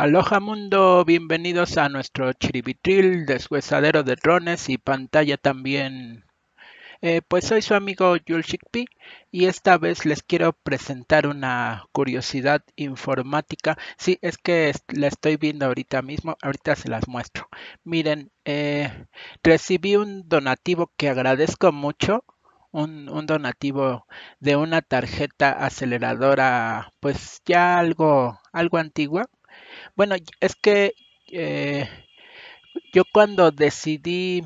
Aloha mundo, bienvenidos a nuestro chiribitril, deshuesadero de drones y pantalla también. Eh, pues soy su amigo Yul y esta vez les quiero presentar una curiosidad informática. Sí, es que la estoy viendo ahorita mismo, ahorita se las muestro. Miren, eh, recibí un donativo que agradezco mucho. Un, un donativo de una tarjeta aceleradora pues ya algo algo antigua bueno, es que eh, yo cuando decidí,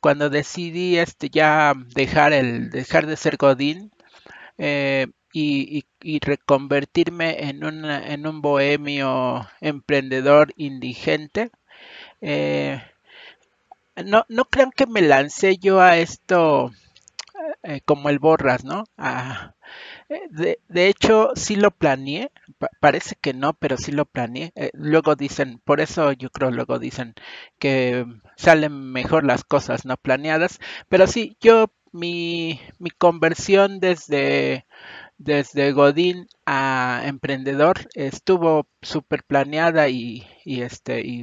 cuando decidí este ya dejar el, dejar de ser Godín eh, y, reconvertirme en un, bohemio emprendedor indigente, eh, no, no crean que me lancé yo a esto como el Borras, ¿no? Eh, de, hecho, sí lo planeé, parece que no, pero sí lo planeé. Eh, luego dicen, por eso yo creo luego dicen que mm, salen mejor las cosas no planeadas, pero sí, yo mi, conversión desde desde Godín a emprendedor estuvo súper planeada y, y, este y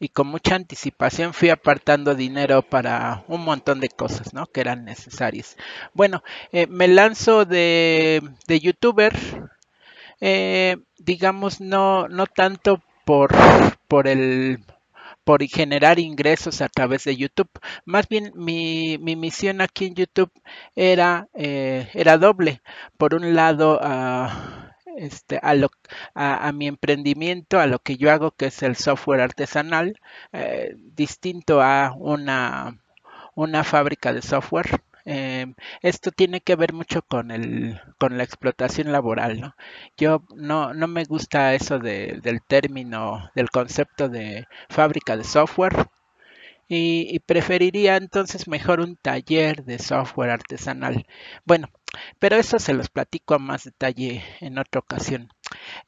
y con mucha anticipación fui apartando dinero para un montón de cosas, ¿no? Que eran necesarias. Bueno, eh, me lanzo de, de youtuber, eh, digamos, no, no tanto por, por el por generar ingresos a través de YouTube. Más bien mi, misión aquí en YouTube era, eh, era doble. Por un lado, ah, este, a, a, mi emprendimiento, a lo que yo hago, que es el software artesanal, eh, distinto a una, fábrica de software. Em, esto tiene que ver mucho con, con la explotación laboral. Yo no, me gusta eso del término, del concepto de fábrica de software. Y, y preferiría entonces mejor un taller de software artesanal. Bueno, pero eso se los platico a más detalle en otra ocasión.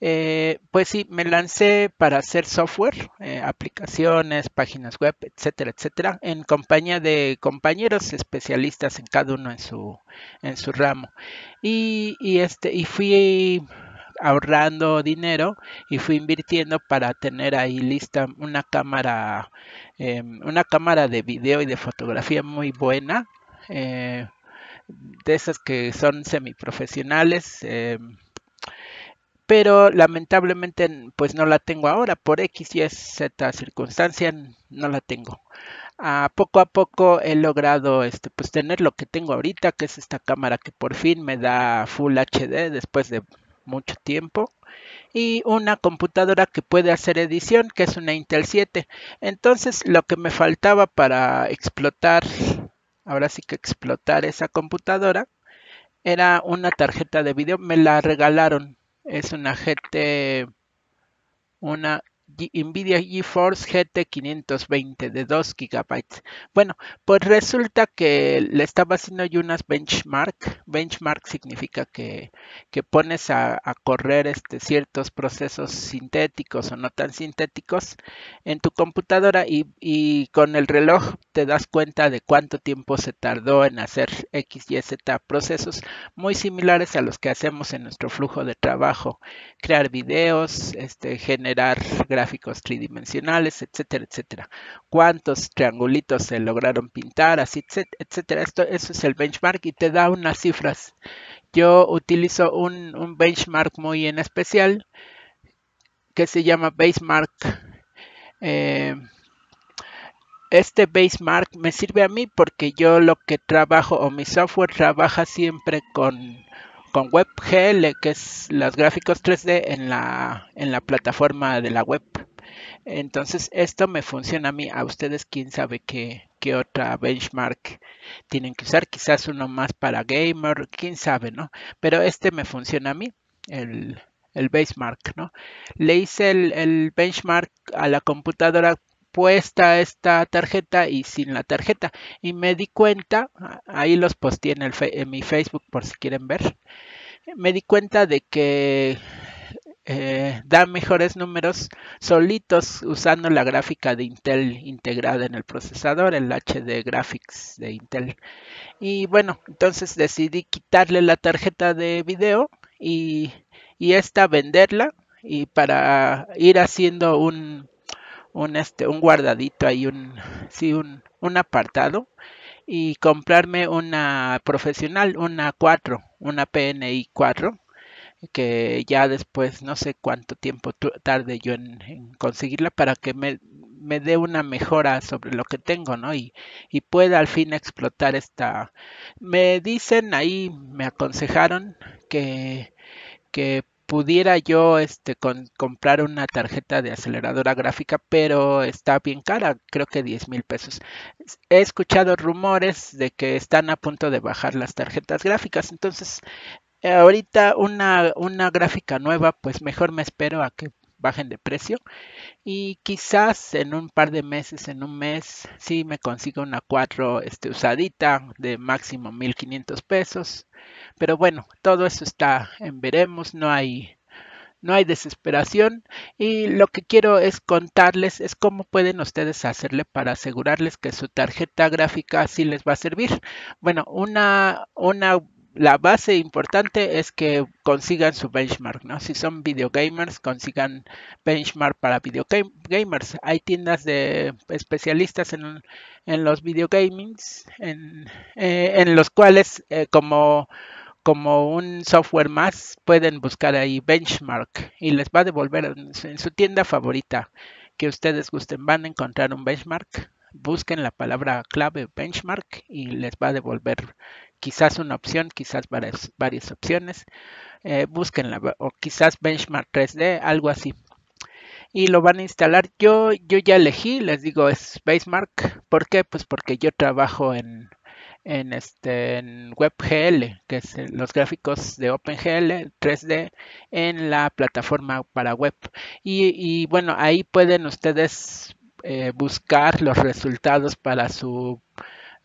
Eh, pues sí, me lancé para hacer software, eh, aplicaciones, páginas web, etcétera, etcétera, en compañía de compañeros especialistas en cada uno en su, ramo. Y, y este, y fui ahorrando dinero y fui invirtiendo para tener ahí lista una cámara, em, una cámara de video y de fotografía muy buena. Eh, de esas que son semiprofesionales. Eh, pero lamentablemente pues no la tengo ahora por X, Y, Z circunstancia, no la tengo. a poco a poco he logrado este, pues tener lo que tengo ahorita, que es esta cámara que por fin me da Full HD después de mucho tiempo y una computadora que puede hacer edición que es una Intel 7 entonces lo que me faltaba para explotar ahora sí que explotar esa computadora. Era una tarjeta de video, me la regalaron. Es una GT, una NVIDIA GeForce GT520 de 2 GB. Bueno, pues resulta que le estaba haciendo yo unas benchmark. Benchmark significa que, pones a, correr este, ciertos procesos sintéticos o no tan sintéticos en tu computadora y, con el reloj te das cuenta de cuánto tiempo se tardó en hacer X, Y, Z procesos muy similares a los que hacemos en nuestro flujo de trabajo. Crear videos, este, generar gráficos tridimensionales, etcétera, etcétera. Cuántos triangulitos se lograron pintar, así, etcétera. Esto, eso es el benchmark y te da unas cifras. Yo utilizo un, benchmark muy en especial que se llama Basemark. Eh, este Basemark me sirve a mí porque yo lo que trabajo o mi software trabaja siempre con con WebGL, que es los gráficos 3D en la, en la plataforma de la web. Entonces, esto me funciona a mí. A ustedes, quién sabe qué, qué otra benchmark tienen que usar. Quizás uno más para gamer, quién sabe, ¿no? Pero este me funciona a mí, el, el benchmark, ¿no? Le hice el, el benchmark a la computadora puesta esta tarjeta y sin la tarjeta. Y me di cuenta, ah, ahí los posteé en, el en mi Facebook por si quieren ver, me di cuenta de que eh, da mejores números solitos usando la gráfica de Intel integrada en el procesador, el HD Graphics de Intel. Y bueno, entonces decidí quitarle la tarjeta de video y, y esta venderla y para ir haciendo un, un, este, un guardadito ahí, un, sí, un, apartado y comprarme una profesional, una 4, una PNI 4, que ya después no sé cuánto tiempo tarde yo en, en conseguirla para que me, me, dé una mejora sobre lo que tengo, ¿no? Y, y pueda al fin explotar esta... Me dicen ahí, me aconsejaron que, que pudiera yo este, con, comprar una tarjeta de aceleradora gráfica, pero está bien cara, creo que 10 mil pesos. He escuchado rumores de que están a punto de bajar las tarjetas gráficas, entonces eh, ahorita una, una gráfica nueva, pues mejor me espero a que bajen de precio y quizás en un par de meses, en un mes, si me consigo una 4 este, usadita de máximo 1500 pesos. Pero bueno, todo eso está en veremos, no hay no hay desesperación y lo que quiero es contarles es cómo pueden ustedes hacerle para asegurarles que su tarjeta gráfica sí les va a servir. Bueno, una, una la base importante es que consigan su benchmark, ¿no? Si son video gamers consigan benchmark para gamers, Hay tiendas de especialistas en, los video en, eh, en los cuales eh, como, como un software más pueden buscar ahí benchmark y les va a devolver en, en su tienda favorita que ustedes gusten. Van a encontrar un benchmark busquen la palabra clave benchmark y les va a devolver quizás una opción, quizás varias, opciones. Eh, búsquenla o quizás Benchmark 3D, algo así. Y lo van a instalar. Yo, yo ya elegí, les digo, es Benchmark. ¿Por qué? Pues porque yo trabajo en, este, WebGL, que es los gráficos de OpenGL 3D en la plataforma para web. Y, bueno, ahí pueden ustedes eh, buscar los resultados para su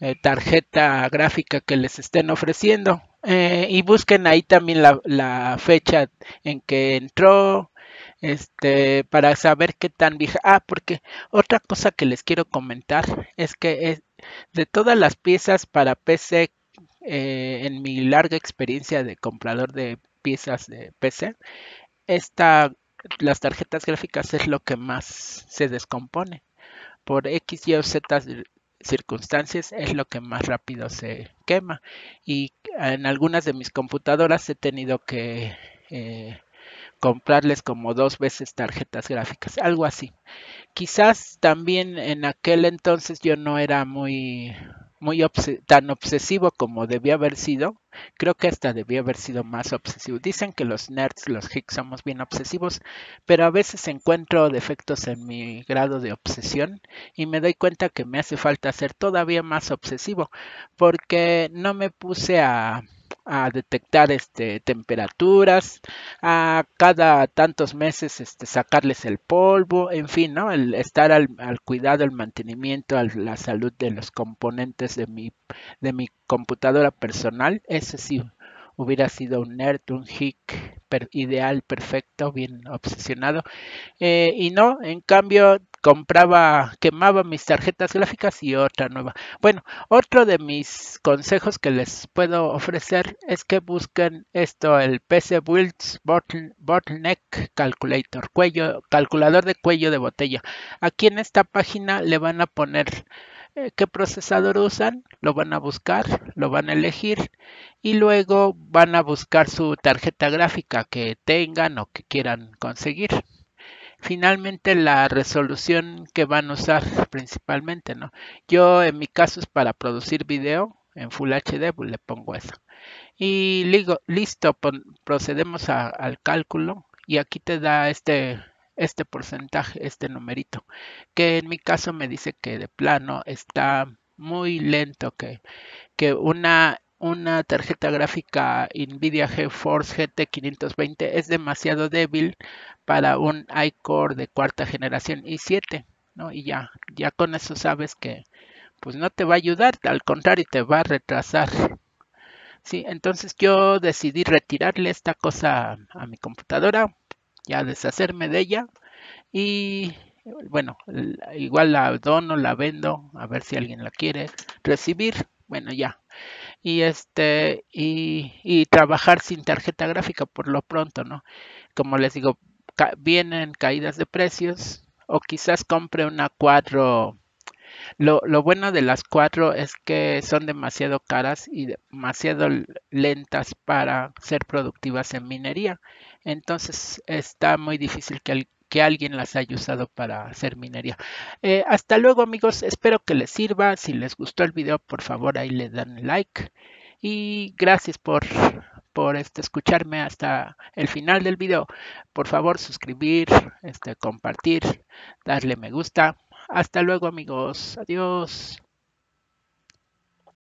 eh, tarjeta gráfica que les estén ofreciendo. Eh, y busquen ahí también la, fecha en que entró, este, para saber qué tan vieja. Ah, porque otra cosa que les quiero comentar es que es, eh, de todas las piezas para PC, en mi larga experiencia de comprador de piezas de PC, esta, las tarjetas gráficas es lo que más se descompone por X, Y Z circunstancias es lo que más rápido se quema. Y en algunas de mis computadoras he tenido que eh, comprarles como dos veces tarjetas gráficas, algo así. Quizás también en aquel entonces yo no era muy muy tan obsesivo como debía haber sido. Creo que hasta debía haber sido más obsesivo. Dicen que los nerds, los hicks somos bien obsesivos, pero a veces encuentro defectos en mi grado de obsesión y me doy cuenta que me hace falta ser todavía más obsesivo porque no me puse a a detectar este, temperaturas, a cada tantos meses este, sacarles el polvo, en fin, ¿no? El estar al, cuidado, el mantenimiento, a la salud de los componentes de mi, de mi computadora personal, Ese sí hubiera sido un nerd, un hic ideal, perfecto, bien obsesionado. Eh, y no, en cambio, compraba, quemaba mis tarjetas gráficas y otra nueva. Bueno, otro de mis consejos que les puedo ofrecer es que busquen esto, el PC Builds Bottleneck Calculator, cuello, calculador de cuello de botella. Aquí en esta página le van a poner eh, qué procesador usan, lo van a buscar, lo van a elegir y luego van a buscar su tarjeta gráfica que tengan o que quieran conseguir. Finalmente la resolución que van a usar principalmente, ¿no? Yo en mi caso es para producir video en Full HD, pues, le pongo eso. Y listo, procedemos al cálculo y aquí te da este este porcentaje, este numerito, que en mi caso me dice que de plano está muy lento, que, que una, una tarjeta gráfica NVIDIA GeForce GT520 es demasiado débil para un iCore de cuarta generación i7, ¿no? Y ya, ya con eso sabes que pues no te va a ayudar, al contrario, te va a retrasar. Sí, entonces yo decidí retirarle esta cosa a mi computadora ya deshacerme de ella. Y bueno, igual la dono, la vendo, a ver si alguien la quiere recibir. Bueno, ya. Y este, y, y trabajar sin tarjeta gráfica por lo pronto, ¿no? Como les digo, vienen caídas de precios o quizás compre una 4 lo, lo, bueno de las cuatro es que son demasiado caras y demasiado lentas para ser productivas en minería. Entonces está muy difícil que, alguien las haya usado para hacer minería. Eh, hasta luego amigos, espero que les sirva. Si les gustó el video, por favor ahí le dan like. Y gracias por, este, escucharme hasta el final del video. Por favor suscribir, este, compartir, darle me gusta. Hasta luego amigos, adiós.